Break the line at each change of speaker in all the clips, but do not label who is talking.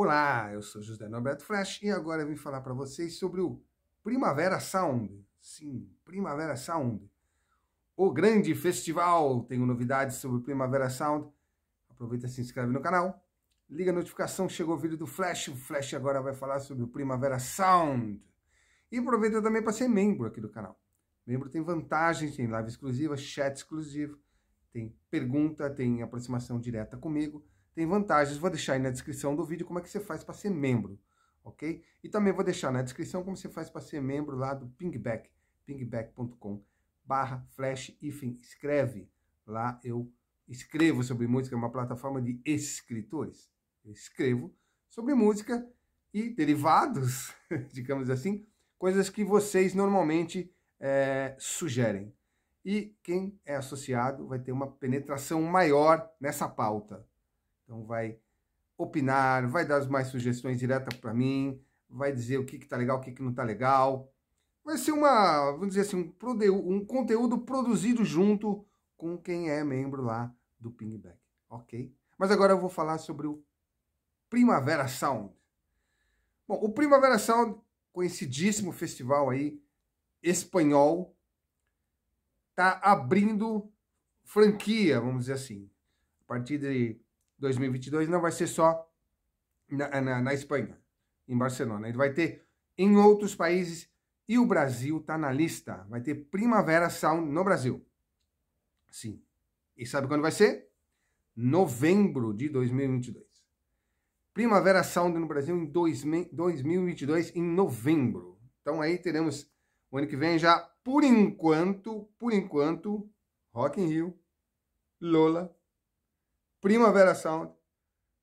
Olá, eu sou José Norberto Flash e agora eu vim falar para vocês sobre o Primavera Sound. Sim, Primavera Sound. O grande festival. Tenho novidades sobre o Primavera Sound. Aproveita e se inscreve no canal. Liga a notificação, chegou o vídeo do Flash. O Flash agora vai falar sobre o Primavera Sound. E aproveita também para ser membro aqui do canal. Membro tem vantagens, tem live exclusiva, chat exclusivo, tem pergunta, tem aproximação direta comigo tem vantagens. Vou deixar aí na descrição do vídeo como é que você faz para ser membro, ok? E também vou deixar na descrição como você faz para ser membro lá do Pingback, pingback.com barra flash hífen escreve. Lá eu escrevo sobre música, é uma plataforma de escritores. Eu escrevo sobre música e derivados, digamos assim, coisas que vocês normalmente é, sugerem. E quem é associado vai ter uma penetração maior nessa pauta. Então vai opinar, vai dar mais sugestões diretas para mim, vai dizer o que está legal, o que, que não está legal. Vai ser uma, vamos dizer assim, um, um conteúdo produzido junto com quem é membro lá do Pingback, ok? Mas agora eu vou falar sobre o Primavera Sound. Bom, o Primavera Sound, conhecidíssimo festival aí, espanhol, tá abrindo franquia, vamos dizer assim. A partir de 2022 não vai ser só na, na, na Espanha, em Barcelona. Ele vai ter em outros países e o Brasil está na lista. Vai ter Primavera Sound no Brasil. Sim. E sabe quando vai ser? Novembro de 2022. Primavera Sound no Brasil em 2022, em novembro. Então aí teremos o ano que vem já, por enquanto, por enquanto, Rock in Rio, Lola, Primavera Sound,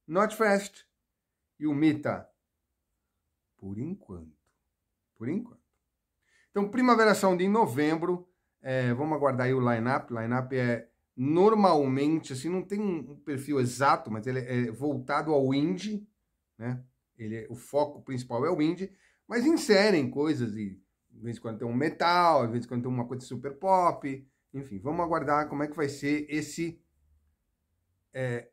Notfest e o Mita. Por enquanto. Por enquanto. Então, Primavera Sound em novembro. É, vamos aguardar aí o line-up. Line-up é normalmente, assim, não tem um perfil exato, mas ele é voltado ao indie, né? Ele é, o foco principal é o indie, mas inserem coisas e de vez em quando tem um metal, de vez em quando tem uma coisa super pop, enfim, vamos aguardar como é que vai ser esse é,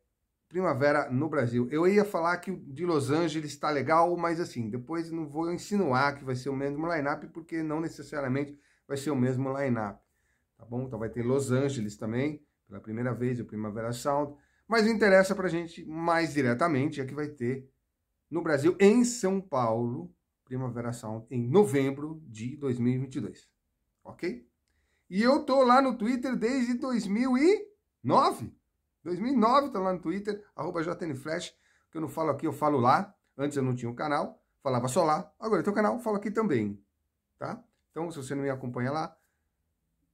primavera no Brasil. Eu ia falar que o de Los Angeles está legal, mas assim, depois não vou insinuar que vai ser o mesmo line-up, porque não necessariamente vai ser o mesmo line-up. Tá bom? Então vai ter Los Angeles também, pela primeira vez, o Primavera Sound. Mas o interessa pra gente mais diretamente é que vai ter no Brasil, em São Paulo, Primavera Sound, em novembro de 2022. Ok? E eu tô lá no Twitter desde 2009. 2009, tá lá no Twitter, arroba JNFlash, que eu não falo aqui, eu falo lá. Antes eu não tinha um canal, falava só lá. Agora tenho um canal, falo aqui também, tá? Então, se você não me acompanha lá,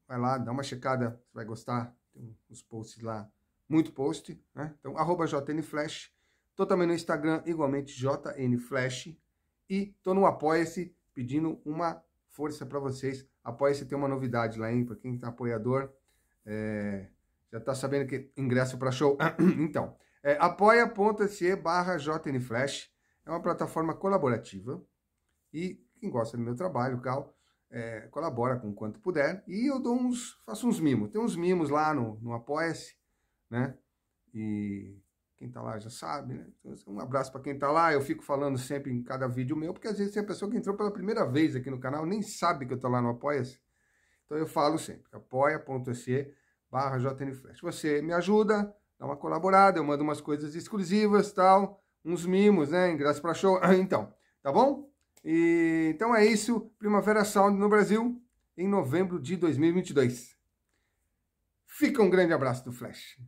vai lá, dá uma checada, você vai gostar. Tem uns posts lá, muito post, né? Então, arroba JNFlash. Tô também no Instagram, igualmente JNFlash. E tô no Apoia-se, pedindo uma força para vocês. Apoia-se, tem uma novidade lá, hein? Para quem tá apoiador, é já está sabendo que ingresso para show? então, é apoia.se barra JNFlash. É uma plataforma colaborativa. E quem gosta do meu trabalho, Cal, é, colabora com quanto puder. E eu dou uns, faço uns mimos. Tem uns mimos lá no, no Apoia-se, né? E quem tá lá já sabe, né? Então, assim, um abraço para quem tá lá. Eu fico falando sempre em cada vídeo meu, porque às vezes tem a pessoa que entrou pela primeira vez aqui no canal, nem sabe que eu tô lá no Apoia-se. Então eu falo sempre, apoia.se barra JN Flash. Você me ajuda, dá uma colaborada, eu mando umas coisas exclusivas, tal, uns mimos, né, ingresso para show, ah, então, tá bom? E, então é isso, Primavera Sound no Brasil, em novembro de 2022. Fica um grande abraço do Flash.